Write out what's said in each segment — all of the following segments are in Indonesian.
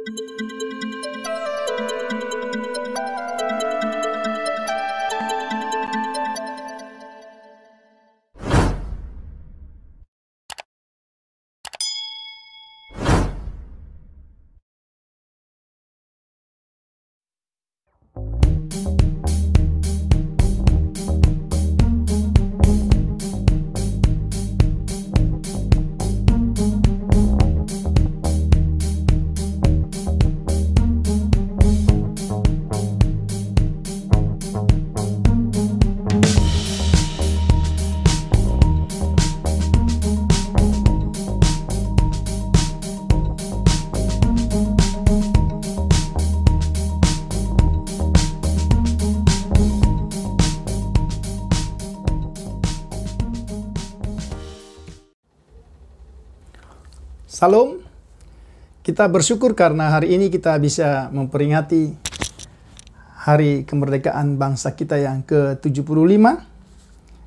Música Shalom. Kita bersyukur karena hari ini kita bisa memperingati hari kemerdekaan bangsa kita yang ke-75.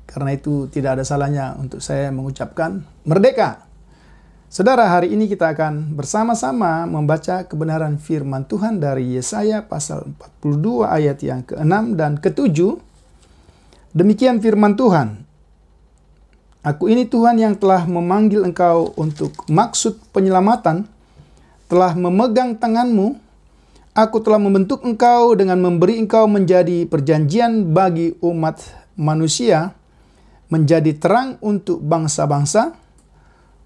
Karena itu tidak ada salahnya untuk saya mengucapkan merdeka. Saudara, hari ini kita akan bersama-sama membaca kebenaran firman Tuhan dari Yesaya pasal 42 ayat yang ke-6 dan ke-7. Demikian firman Tuhan. Aku ini Tuhan yang telah memanggil engkau untuk maksud penyelamatan, telah memegang tanganmu, aku telah membentuk engkau dengan memberi engkau menjadi perjanjian bagi umat manusia, menjadi terang untuk bangsa-bangsa,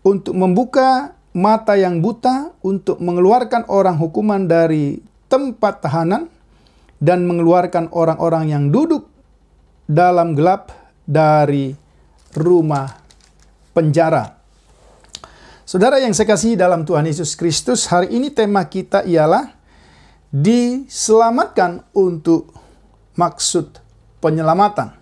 untuk membuka mata yang buta, untuk mengeluarkan orang hukuman dari tempat tahanan, dan mengeluarkan orang-orang yang duduk dalam gelap dari rumah penjara. Saudara yang saya kasih dalam Tuhan Yesus Kristus, hari ini tema kita ialah diselamatkan untuk maksud penyelamatan.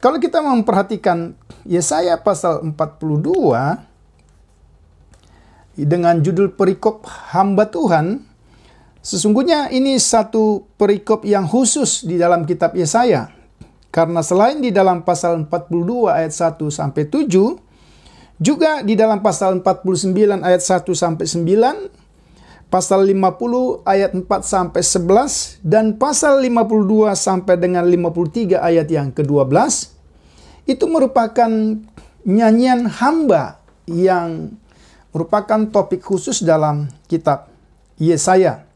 Kalau kita memperhatikan Yesaya pasal 42 dengan judul perikop hamba Tuhan, sesungguhnya ini satu perikop yang khusus di dalam kitab Yesaya karena selain di dalam pasal 42 ayat 1 sampai 7, juga di dalam pasal 49 ayat 1 sampai 9, pasal 50 ayat 4 sampai 11 dan pasal 52 sampai dengan 53 ayat yang ke-12 itu merupakan nyanyian hamba yang merupakan topik khusus dalam kitab Yesaya.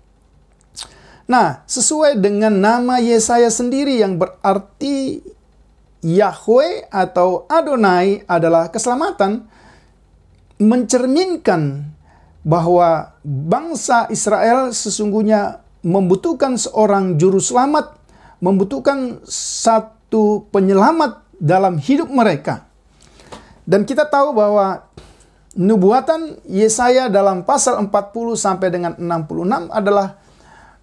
Nah, sesuai dengan nama Yesaya sendiri yang berarti Yahweh atau Adonai adalah keselamatan, mencerminkan bahwa bangsa Israel sesungguhnya membutuhkan seorang juru selamat, membutuhkan satu penyelamat dalam hidup mereka. Dan kita tahu bahwa nubuatan Yesaya dalam pasal 40 sampai dengan 66 adalah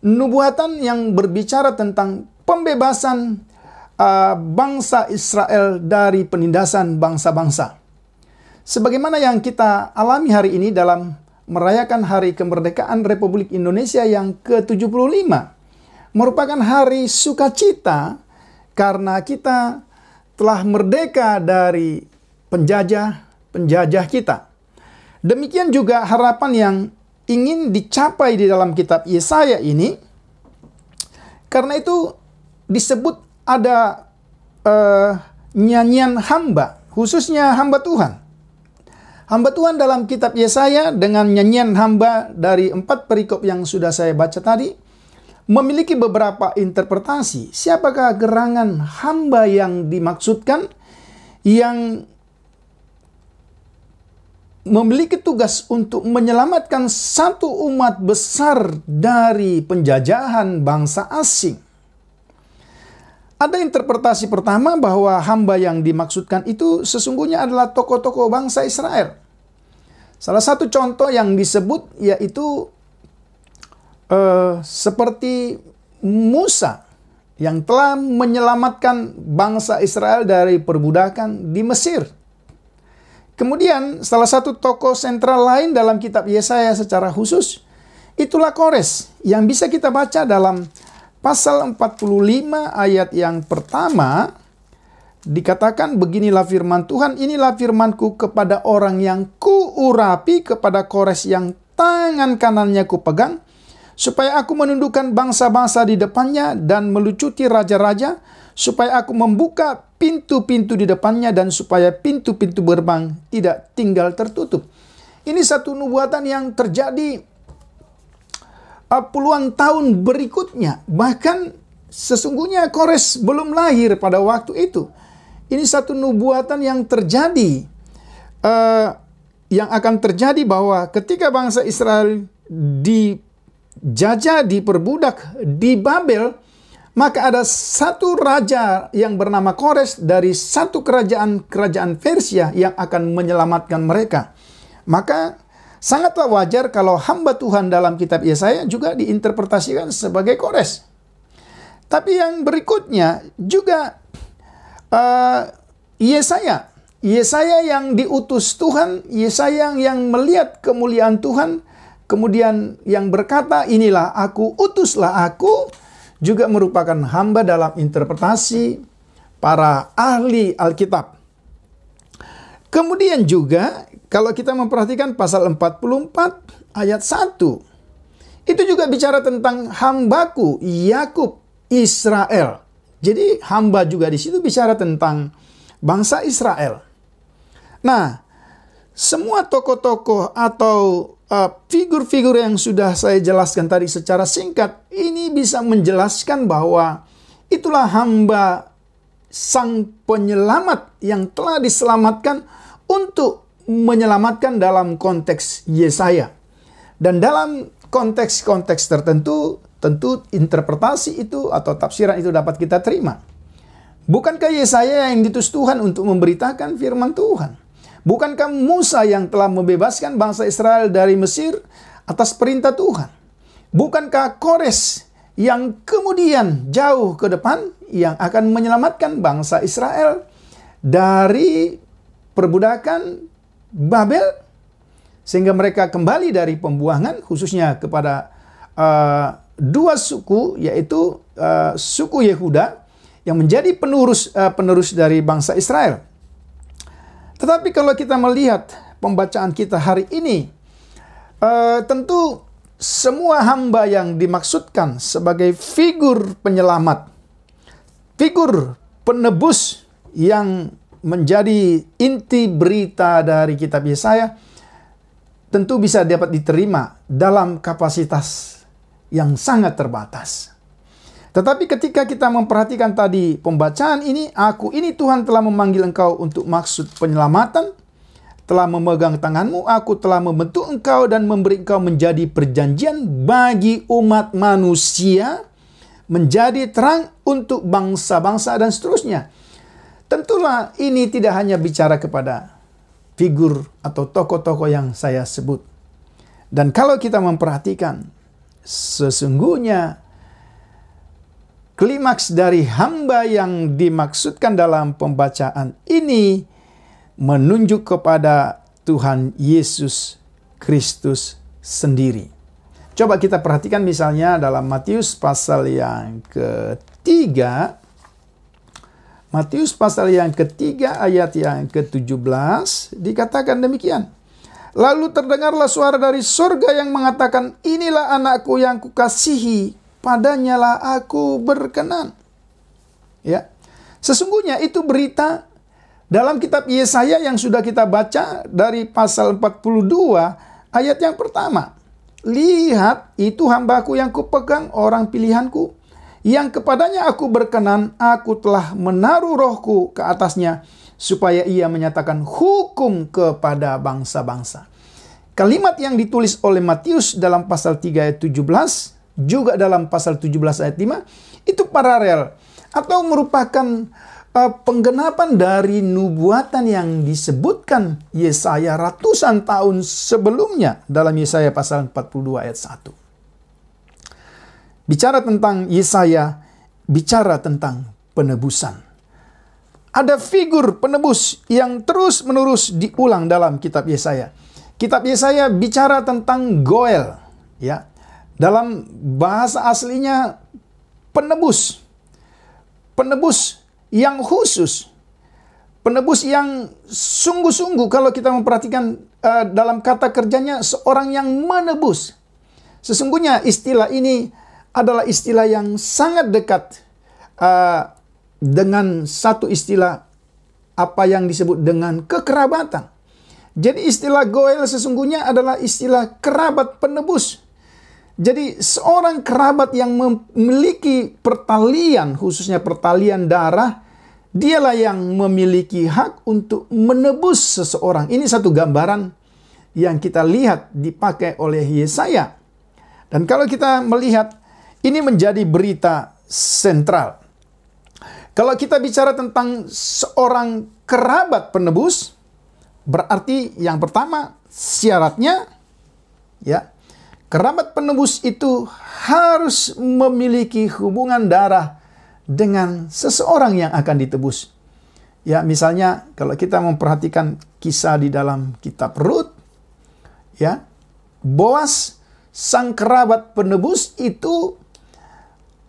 nubuatan yang berbicara tentang pembebasan uh, bangsa Israel dari penindasan bangsa-bangsa. Sebagaimana yang kita alami hari ini dalam merayakan hari kemerdekaan Republik Indonesia yang ke-75 merupakan hari sukacita karena kita telah merdeka dari penjajah-penjajah kita. Demikian juga harapan yang ingin dicapai di dalam kitab Yesaya ini. Karena itu disebut ada uh, nyanyian hamba, khususnya hamba Tuhan. Hamba Tuhan dalam kitab Yesaya dengan nyanyian hamba dari empat perikop yang sudah saya baca tadi, memiliki beberapa interpretasi. Siapakah gerangan hamba yang dimaksudkan yang memiliki tugas untuk menyelamatkan satu umat besar dari penjajahan bangsa asing. Ada interpretasi pertama bahwa hamba yang dimaksudkan itu sesungguhnya adalah tokoh-tokoh bangsa Israel. Salah satu contoh yang disebut yaitu eh, seperti Musa yang telah menyelamatkan bangsa Israel dari perbudakan di Mesir. Kemudian salah satu tokoh sentral lain dalam kitab Yesaya secara khusus itulah Kores yang bisa kita baca dalam pasal 45 ayat yang pertama dikatakan beginilah firman Tuhan inilah firmanku kepada orang yang kuurapi kepada Kores yang tangan kanannya kupegang supaya aku menundukkan bangsa-bangsa di depannya dan melucuti raja-raja supaya aku membuka pintu-pintu di depannya dan supaya pintu-pintu berbang tidak tinggal tertutup. Ini satu nubuatan yang terjadi uh, puluhan tahun berikutnya. Bahkan sesungguhnya Kores belum lahir pada waktu itu. Ini satu nubuatan yang terjadi. Uh, yang akan terjadi bahwa ketika bangsa Israel dijajah, diperbudak di Babel, maka ada satu raja yang bernama Kores dari satu kerajaan-kerajaan Persia yang akan menyelamatkan mereka. Maka sangatlah wajar kalau hamba Tuhan dalam kitab Yesaya juga diinterpretasikan sebagai Kores. Tapi yang berikutnya juga uh, Yesaya Yesaya yang diutus Tuhan, Yesaya yang melihat kemuliaan Tuhan, kemudian yang berkata, "Inilah aku, utuslah aku juga merupakan hamba dalam interpretasi para ahli Alkitab. Kemudian juga kalau kita memperhatikan pasal 44 ayat 1 itu juga bicara tentang hambaku Yakub Israel. Jadi hamba juga di situ bicara tentang bangsa Israel. Nah, semua tokoh-tokoh atau uh, figur-figur uh, yang sudah saya jelaskan tadi secara singkat ini bisa menjelaskan bahwa itulah hamba sang penyelamat yang telah diselamatkan untuk menyelamatkan dalam konteks Yesaya. Dan dalam konteks-konteks tertentu, tentu interpretasi itu atau tafsiran itu dapat kita terima. Bukankah Yesaya yang ditus Tuhan untuk memberitakan firman Tuhan? Bukankah Musa yang telah membebaskan bangsa Israel dari Mesir atas perintah Tuhan? Bukankah Kores yang kemudian jauh ke depan yang akan menyelamatkan bangsa Israel dari perbudakan Babel sehingga mereka kembali dari pembuangan khususnya kepada uh, dua suku yaitu uh, suku Yehuda yang menjadi penerus uh, penerus dari bangsa Israel tetapi kalau kita melihat pembacaan kita hari ini, uh, tentu semua hamba yang dimaksudkan sebagai figur penyelamat, figur penebus yang menjadi inti berita dari kitab Yesaya, tentu bisa dapat diterima dalam kapasitas yang sangat terbatas. Tetapi ketika kita memperhatikan tadi pembacaan ini, aku ini Tuhan telah memanggil engkau untuk maksud penyelamatan, telah memegang tanganmu, aku telah membentuk engkau dan memberi engkau menjadi perjanjian bagi umat manusia, menjadi terang untuk bangsa-bangsa dan seterusnya. Tentulah ini tidak hanya bicara kepada figur atau tokoh-tokoh yang saya sebut. Dan kalau kita memperhatikan, sesungguhnya Klimaks dari hamba yang dimaksudkan dalam pembacaan ini menunjuk kepada Tuhan Yesus Kristus sendiri. Coba kita perhatikan misalnya dalam Matius pasal yang ketiga. Matius pasal yang ketiga ayat yang ke-17 dikatakan demikian. Lalu terdengarlah suara dari surga yang mengatakan, Inilah anakku yang kukasihi, padanya lah aku berkenan. Ya. Sesungguhnya itu berita dalam kitab Yesaya yang sudah kita baca dari pasal 42 ayat yang pertama. Lihat itu hambaku yang kupegang orang pilihanku. Yang kepadanya aku berkenan, aku telah menaruh rohku ke atasnya. Supaya ia menyatakan hukum kepada bangsa-bangsa. Kalimat yang ditulis oleh Matius dalam pasal 3 ayat 17 juga dalam pasal 17 ayat 5 itu paralel atau merupakan uh, penggenapan dari nubuatan yang disebutkan Yesaya ratusan tahun sebelumnya dalam Yesaya pasal 42 ayat 1. Bicara tentang Yesaya, bicara tentang penebusan. Ada figur penebus yang terus-menerus diulang dalam kitab Yesaya. Kitab Yesaya bicara tentang Goel, ya, dalam bahasa aslinya penebus. Penebus yang khusus. Penebus yang sungguh-sungguh kalau kita memperhatikan uh, dalam kata kerjanya seorang yang menebus. Sesungguhnya istilah ini adalah istilah yang sangat dekat uh, dengan satu istilah apa yang disebut dengan kekerabatan. Jadi istilah goel sesungguhnya adalah istilah kerabat penebus. Jadi seorang kerabat yang memiliki pertalian, khususnya pertalian darah, dialah yang memiliki hak untuk menebus seseorang. Ini satu gambaran yang kita lihat dipakai oleh Yesaya. Dan kalau kita melihat, ini menjadi berita sentral. Kalau kita bicara tentang seorang kerabat penebus, berarti yang pertama syaratnya, ya, kerabat penebus itu harus memiliki hubungan darah dengan seseorang yang akan ditebus. Ya, misalnya kalau kita memperhatikan kisah di dalam kitab Rut, ya, Boas sang kerabat penebus itu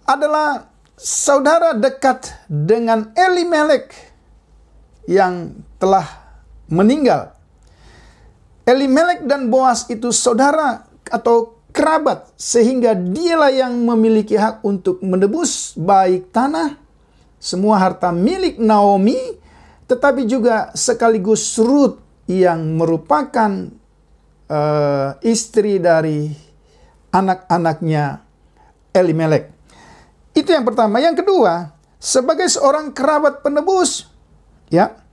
adalah saudara dekat dengan Elimelek yang telah meninggal. Elimelek dan Boas itu saudara atau kerabat sehingga dialah yang memiliki hak untuk menebus baik tanah semua harta milik Naomi tetapi juga sekaligus Ruth yang merupakan uh, istri dari anak-anaknya Elimelek. Itu yang pertama. Yang kedua, sebagai seorang kerabat penebus, ya,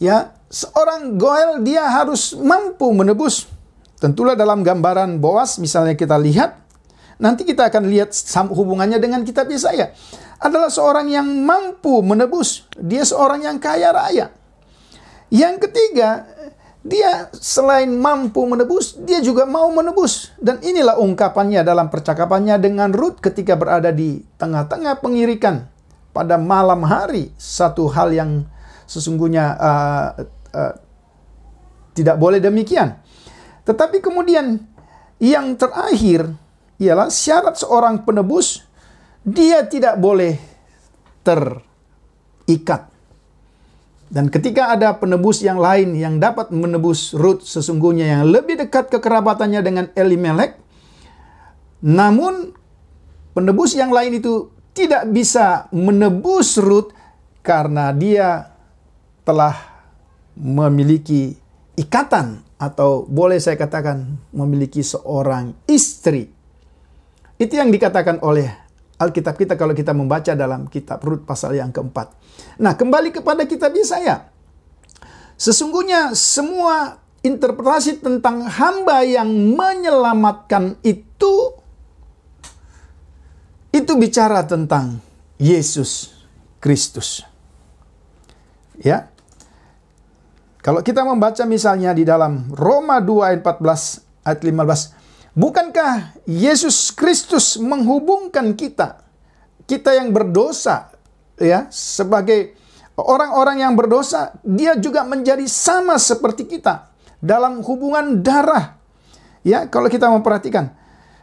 ya, seorang Goel dia harus mampu menebus Tentulah dalam gambaran Boas misalnya kita lihat, nanti kita akan lihat hubungannya dengan kitab Yesaya. Adalah seorang yang mampu menebus. Dia seorang yang kaya raya. Yang ketiga, dia selain mampu menebus, dia juga mau menebus. Dan inilah ungkapannya dalam percakapannya dengan Ruth ketika berada di tengah-tengah pengirikan. Pada malam hari, satu hal yang sesungguhnya uh, uh, tidak boleh demikian. Tetapi kemudian yang terakhir ialah syarat seorang penebus dia tidak boleh terikat. Dan ketika ada penebus yang lain yang dapat menebus Ruth sesungguhnya yang lebih dekat kekerabatannya dengan Elimelek, namun penebus yang lain itu tidak bisa menebus Ruth karena dia telah memiliki ikatan atau boleh saya katakan memiliki seorang istri. Itu yang dikatakan oleh Alkitab kita kalau kita membaca dalam kitab Rut pasal yang keempat. Nah kembali kepada kitab Yesaya. Sesungguhnya semua interpretasi tentang hamba yang menyelamatkan itu, itu bicara tentang Yesus Kristus. Ya, kalau kita membaca misalnya di dalam Roma 2 ayat 14 ayat 15, bukankah Yesus Kristus menghubungkan kita kita yang berdosa ya sebagai orang-orang yang berdosa dia juga menjadi sama seperti kita dalam hubungan darah. Ya, kalau kita memperhatikan.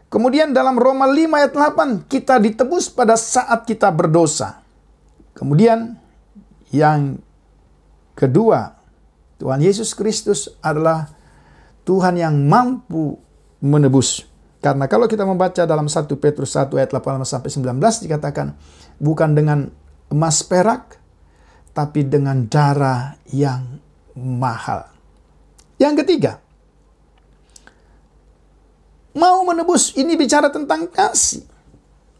Kemudian dalam Roma 5 ayat 8 kita ditebus pada saat kita berdosa. Kemudian yang kedua Tuhan Yesus Kristus adalah Tuhan yang mampu menebus. Karena kalau kita membaca dalam 1 Petrus 1 ayat 18 sampai 19 dikatakan bukan dengan emas perak tapi dengan darah yang mahal. Yang ketiga, mau menebus ini bicara tentang kasih.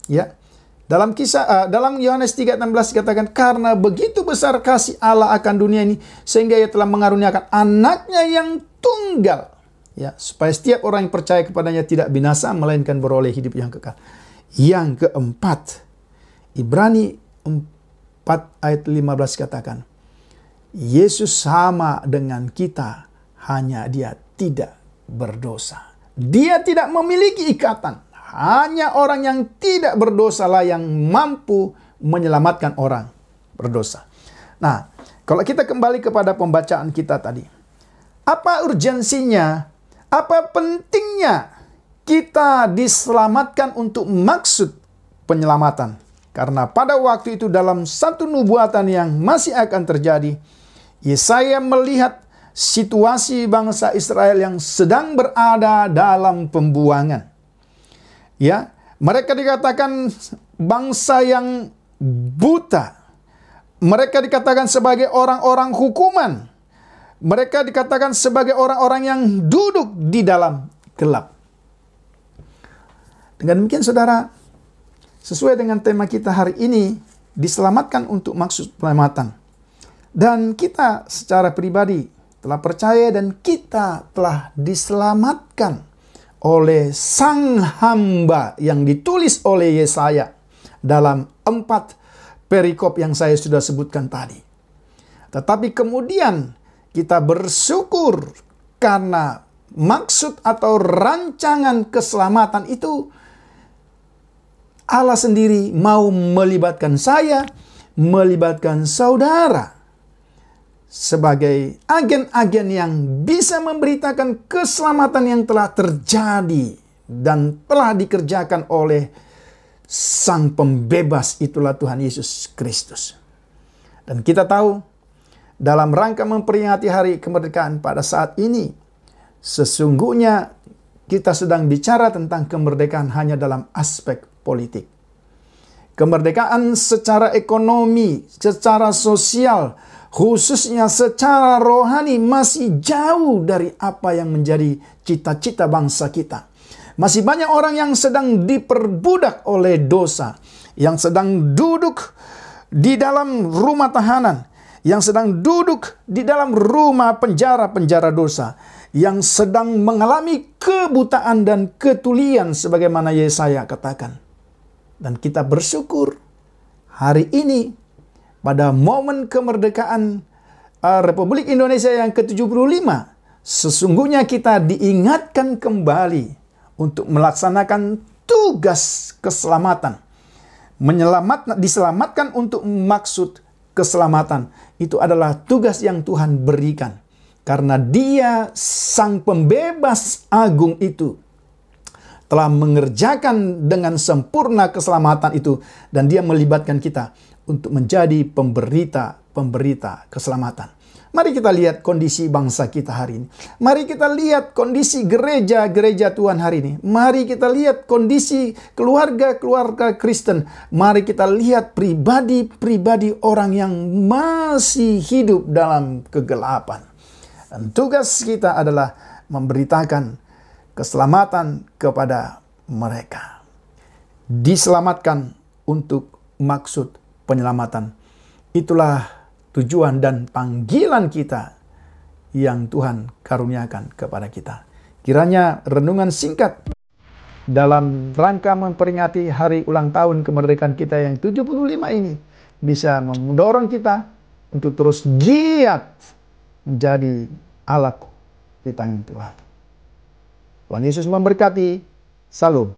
Ya. Dalam kisah uh, dalam Yohanes 3:16 dikatakan karena begitu besar kasih Allah akan dunia ini sehingga ia telah mengaruniakan anaknya yang tunggal ya supaya setiap orang yang percaya kepadanya tidak binasa melainkan beroleh hidup yang kekal. Yang keempat Ibrani 4 ayat 15 katakan Yesus sama dengan kita hanya dia tidak berdosa. Dia tidak memiliki ikatan hanya orang yang tidak berdosa lah yang mampu menyelamatkan orang berdosa. Nah, kalau kita kembali kepada pembacaan kita tadi. Apa urgensinya? Apa pentingnya kita diselamatkan untuk maksud penyelamatan? Karena pada waktu itu dalam satu nubuatan yang masih akan terjadi, Yesaya melihat situasi bangsa Israel yang sedang berada dalam pembuangan. Ya, mereka dikatakan bangsa yang buta. Mereka dikatakan sebagai orang-orang hukuman. Mereka dikatakan sebagai orang-orang yang duduk di dalam gelap. Dengan demikian saudara, sesuai dengan tema kita hari ini, diselamatkan untuk maksud penyelamatan. Dan kita secara pribadi telah percaya dan kita telah diselamatkan oleh sang hamba yang ditulis oleh Yesaya dalam empat perikop yang saya sudah sebutkan tadi. Tetapi kemudian kita bersyukur karena maksud atau rancangan keselamatan itu Allah sendiri mau melibatkan saya, melibatkan saudara sebagai agen-agen yang bisa memberitakan keselamatan yang telah terjadi dan telah dikerjakan oleh Sang Pembebas itulah Tuhan Yesus Kristus. Dan kita tahu dalam rangka memperingati hari kemerdekaan pada saat ini sesungguhnya kita sedang bicara tentang kemerdekaan hanya dalam aspek politik. Kemerdekaan secara ekonomi, secara sosial, khususnya secara rohani masih jauh dari apa yang menjadi cita-cita bangsa kita. Masih banyak orang yang sedang diperbudak oleh dosa, yang sedang duduk di dalam rumah tahanan, yang sedang duduk di dalam rumah penjara-penjara dosa, yang sedang mengalami kebutaan dan ketulian sebagaimana Yesaya katakan. Dan kita bersyukur hari ini pada momen kemerdekaan uh, Republik Indonesia yang ke-75, sesungguhnya kita diingatkan kembali untuk melaksanakan tugas keselamatan. Menyelamat diselamatkan untuk maksud keselamatan. Itu adalah tugas yang Tuhan berikan. Karena dia sang pembebas agung itu telah mengerjakan dengan sempurna keselamatan itu dan dia melibatkan kita untuk menjadi pemberita-pemberita keselamatan. Mari kita lihat kondisi bangsa kita hari ini. Mari kita lihat kondisi gereja-gereja Tuhan hari ini. Mari kita lihat kondisi keluarga-keluarga Kristen. Mari kita lihat pribadi-pribadi orang yang masih hidup dalam kegelapan. Dan tugas kita adalah memberitakan keselamatan kepada mereka. Diselamatkan untuk maksud penyelamatan. Itulah tujuan dan panggilan kita yang Tuhan karuniakan kepada kita. Kiranya renungan singkat dalam rangka memperingati hari ulang tahun kemerdekaan kita yang 75 ini bisa mendorong kita untuk terus giat menjadi alat di tangan Tuhan. Tuhan Yesus memberkati. Salam.